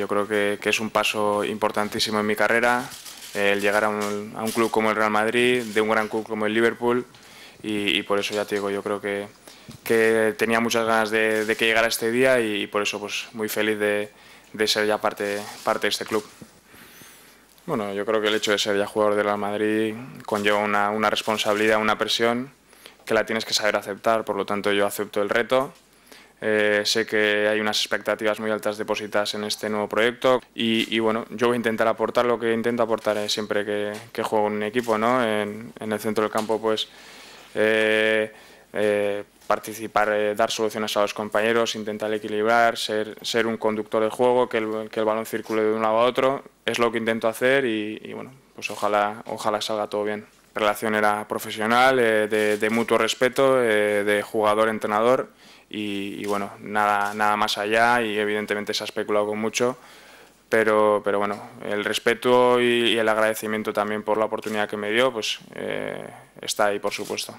yo creo que, es un paso importantísimo en mi carrera, eh, el llegar a un, club como el Real Madrid, de un gran club como el Liverpool, y, por eso ya te digo, yo creo que, tenía muchas ganas de, que llegara este día y, por eso pues muy feliz de, ser ya parte, parte de este club. Bueno, yo creo que el hecho de ser ya jugador del Real Madrid conlleva una, una responsabilidad, una presión que la tienes que saber aceptar, por lo tanto yo acepto el reto eh, sé que hay unas expectativas muy altas depositadas en este nuevo proyecto y, bueno, yo voy a intentar aportar lo que intento aportar eh, siempre que, juego en un equipo, En, el centro del campo, pues eh, participar, dar soluciones a los compañeros, intentar equilibrar, ser, ser un conductor de juego, que el, balón circule de un lado a otro, es lo que intento hacer y, y bueno, pues ojalá, ojalá salga todo bien relación era profesional, eh, de, mutuo respeto, eh, de jugador-entrenador y, bueno, nada, nada más allá y evidentemente se ha especulado con mucho, pero, pero bueno, el respeto y, el agradecimiento también por la oportunidad que me dio, pues eh, está ahí por supuesto.